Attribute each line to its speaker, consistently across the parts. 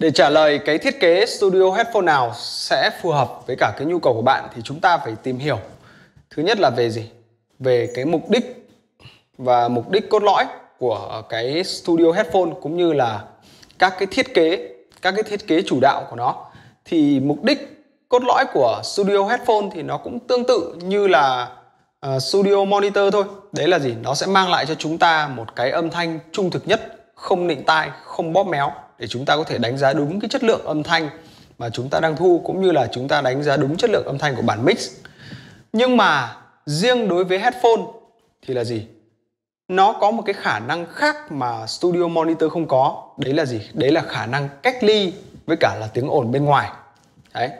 Speaker 1: Để trả lời cái thiết kế studio headphone nào sẽ phù hợp với cả cái nhu cầu của bạn thì chúng ta phải tìm hiểu thứ nhất là về gì? Về cái mục đích và mục đích cốt lõi của cái studio headphone cũng như là các cái thiết kế, các cái thiết kế chủ đạo của nó. Thì mục đích cốt lõi của studio headphone thì nó cũng tương tự như là uh, studio monitor thôi. Đấy là gì? Nó sẽ mang lại cho chúng ta một cái âm thanh trung thực nhất, không nịnh tai, không bóp méo để chúng ta có thể đánh giá đúng cái chất lượng âm thanh mà chúng ta đang thu cũng như là chúng ta đánh giá đúng chất lượng âm thanh của bản mix. Nhưng mà riêng đối với headphone thì là gì? Nó có một cái khả năng khác mà studio monitor không có, đấy là gì? Đấy là khả năng cách ly với cả là tiếng ồn bên ngoài. Đấy.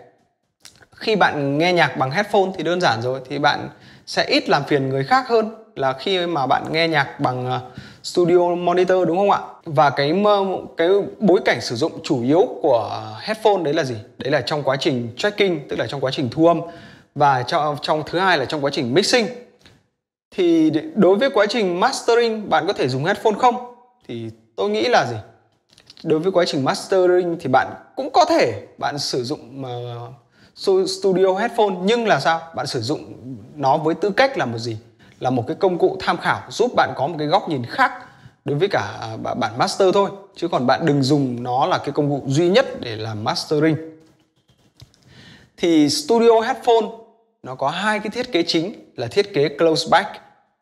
Speaker 1: Khi bạn nghe nhạc bằng headphone thì đơn giản rồi thì bạn sẽ ít làm phiền người khác hơn là khi mà bạn nghe nhạc bằng uh, studio monitor đúng không ạ và cái cái bối cảnh sử dụng chủ yếu của headphone đấy là gì đấy là trong quá trình tracking tức là trong quá trình thu âm và trong trong thứ hai là trong quá trình mixing thì đối với quá trình mastering bạn có thể dùng headphone không thì tôi nghĩ là gì đối với quá trình mastering thì bạn cũng có thể bạn sử dụng uh, studio headphone nhưng là sao bạn sử dụng nó với tư cách là một gì là một cái công cụ tham khảo giúp bạn có một cái góc nhìn khác đối với cả à, bản master thôi chứ còn bạn đừng dùng nó là cái công cụ duy nhất để làm mastering thì studio headphone nó có hai cái thiết kế chính là thiết kế close back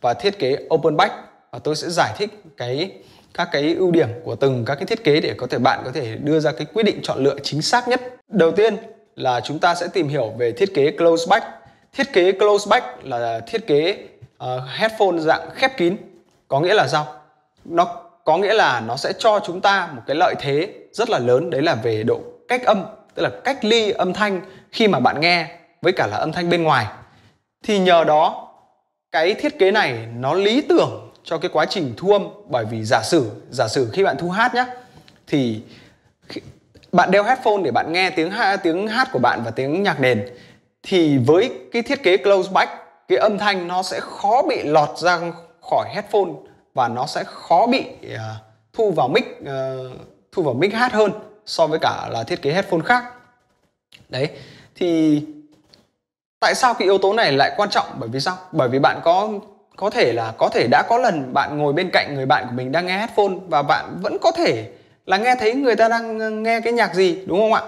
Speaker 1: và thiết kế open back và tôi sẽ giải thích cái các cái ưu điểm của từng các cái thiết kế để có thể bạn có thể đưa ra cái quyết định chọn lựa chính xác nhất. Đầu tiên là chúng ta sẽ tìm hiểu về thiết kế close back. Thiết kế close back là thiết kế uh, headphone dạng khép kín có nghĩa là sao nó có nghĩa là nó sẽ cho chúng ta một cái lợi thế rất là lớn đấy là về độ cách âm tức là cách ly âm thanh khi mà bạn nghe với cả là âm thanh bên ngoài thì nhờ đó cái thiết kế này nó lý tưởng cho cái quá trình thu âm bởi vì giả sử giả sử khi bạn thu hát nhé thì bạn đeo headphone để bạn nghe tiếng tiếng hát của bạn và tiếng nhạc nền thì với cái thiết kế close back cái âm thanh nó sẽ khó bị lọt ra khỏi headphone và nó sẽ khó bị uh, thu vào mic uh, thu vào mic hát hơn so với cả là thiết kế headphone khác đấy thì tại sao cái yếu tố này lại quan trọng bởi vì sao bởi vì bạn có có thể là có thể đã có lần bạn ngồi bên cạnh người bạn của mình đang nghe headphone và bạn vẫn có thể là nghe thấy người ta đang nghe cái nhạc gì đúng không ạ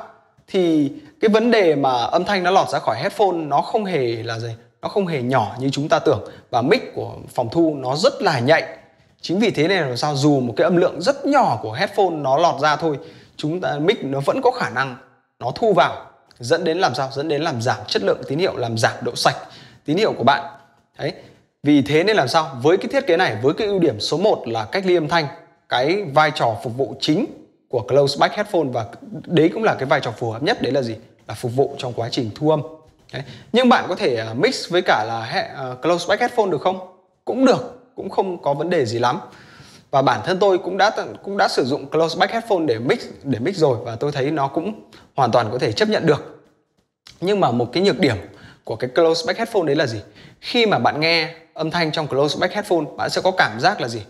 Speaker 1: thì cái vấn đề mà âm thanh nó lọt ra khỏi headphone nó không hề là gì nó không hề nhỏ như chúng ta tưởng và mic của phòng thu nó rất là nhạy chính vì thế nên là sao dù một cái âm lượng rất nhỏ của headphone nó lọt ra thôi chúng ta mic nó vẫn có khả năng nó thu vào dẫn đến làm sao dẫn đến làm giảm chất lượng tín hiệu làm giảm độ sạch tín hiệu của bạn đấy vì thế nên làm sao với cái thiết kế này với cái ưu điểm số 1 là cách ly âm thanh cái vai trò phục vụ chính của close back headphone và đấy cũng là cái vai trò phù hợp nhất đấy là gì là phục vụ trong quá trình thu âm Đấy. nhưng bạn có thể ờ, mix với cả là hệ uh, close back headphone được không cũng được cũng không có vấn đề gì lắm và bản thân tôi cũng đã cũng đã sử dụng close back headphone để mix để mix rồi và tôi thấy nó cũng hoàn toàn có thể chấp nhận được nhưng mà một cái nhược điểm của cái close back headphone đấy là gì khi mà bạn nghe âm thanh trong close back headphone bạn sẽ có cảm giác là gì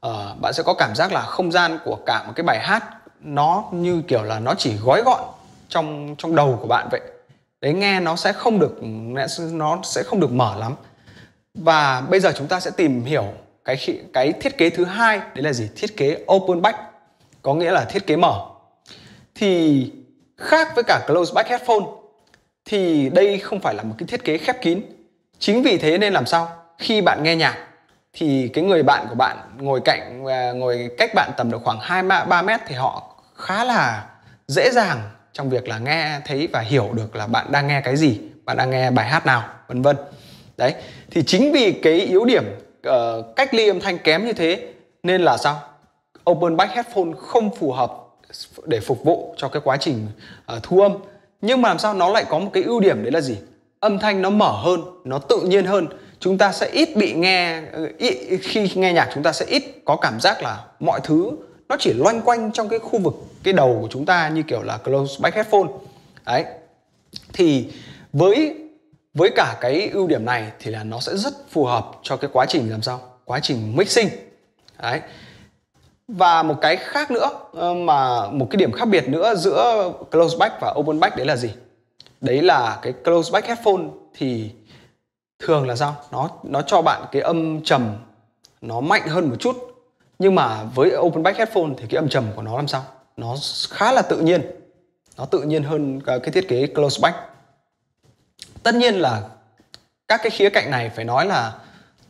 Speaker 1: ờ, bạn sẽ có cảm giác là không gian của cả một cái bài hát nó như kiểu là nó chỉ gói gọn trong trong đầu của bạn vậy đấy nghe nó sẽ không được nó sẽ không được mở lắm và bây giờ chúng ta sẽ tìm hiểu cái cái thiết kế thứ hai đấy là gì thiết kế open back có nghĩa là thiết kế mở thì khác với cả close back headphone thì đây không phải là một cái thiết kế khép kín chính vì thế nên làm sao khi bạn nghe nhạc thì cái người bạn của bạn ngồi cạnh à, ngồi cách bạn tầm được khoảng 2 3 mét thì họ khá là dễ dàng trong việc là nghe thấy và hiểu được là bạn đang nghe cái gì bạn đang nghe bài hát nào vân vân đấy thì chính vì cái yếu điểm uh, cách ly âm thanh kém như thế nên là sao open back headphone không phù hợp để phục vụ cho cái quá trình uh, thu âm nhưng mà làm sao nó lại có một cái ưu điểm đấy là gì âm thanh nó mở hơn nó tự nhiên hơn chúng ta sẽ ít bị nghe ờ, ít, khi nghe nhạc chúng ta sẽ ít có cảm giác là mọi thứ nó chỉ loanh quanh trong cái khu vực cái đầu của chúng ta như kiểu là close back headphone đấy thì với với cả cái ưu điểm này thì là nó sẽ rất phù hợp cho cái quá trình làm sao quá trình mixing đấy và một cái khác nữa ờ, mà một cái điểm khác biệt nữa giữa close back và open back đấy là gì đấy là cái close back headphone thì thường là sao nó nó cho bạn cái âm trầm nó mạnh hơn một chút nhưng mà với open back headphone thì cái âm trầm của nó làm sao nó khá là tự nhiên nó tự nhiên hơn cái thiết kế close back tất nhiên là các cái khía cạnh này phải nói là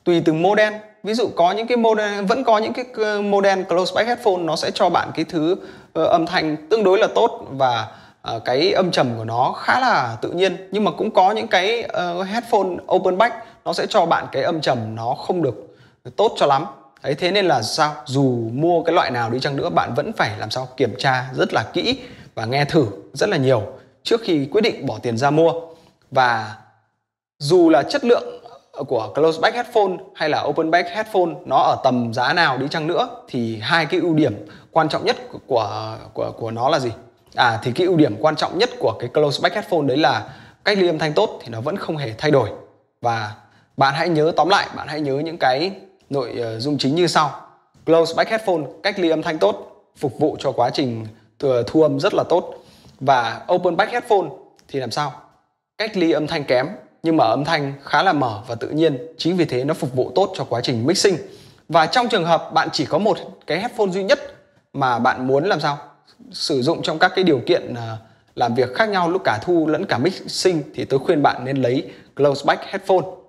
Speaker 1: tùy từng model ví dụ có những cái model vẫn có những cái ờ, model close back headphone nó sẽ cho bạn cái thứ ờ, âm thanh tương đối là tốt và ờ, cái âm trầm của nó khá là tự nhiên nhưng mà cũng có những cái headphone open back nó sẽ cho bạn cái âm trầm nó không được tốt cho lắm ấy thế nên là sao dù mua cái loại nào đi chăng nữa bạn vẫn phải làm sao kiểm tra rất là kỹ và nghe thử rất là nhiều trước khi quyết định bỏ tiền ra mua và dù là chất lượng của close back headphone hay là open back headphone nó ở tầm giá nào đi chăng nữa thì hai cái ưu điểm quan trọng nhất của của của nó là gì à thì cái ưu điểm quan trọng nhất của cái close back headphone đấy là cách ly âm thanh tốt thì nó vẫn không hề thay đổi và bạn hãy nhớ tóm lại bạn hãy nhớ những cái nội ờ, dung chính như sau. Close back headphone cách ly âm thanh tốt, phục vụ cho quá trình ờ, thu âm rất là tốt. Và open back headphone thì làm sao? Cách ly âm thanh kém nhưng mà âm thanh khá là mở và tự nhiên. Chính vì thế nó phục vụ tốt cho quá trình mixing. Và trong trường hợp bạn chỉ có một cái headphone duy nhất mà bạn muốn làm sao? Sử dụng trong các cái điều kiện ờ, làm việc khác nhau lúc cả thu lẫn cả mixing thì tôi khuyên bạn nên lấy close back headphone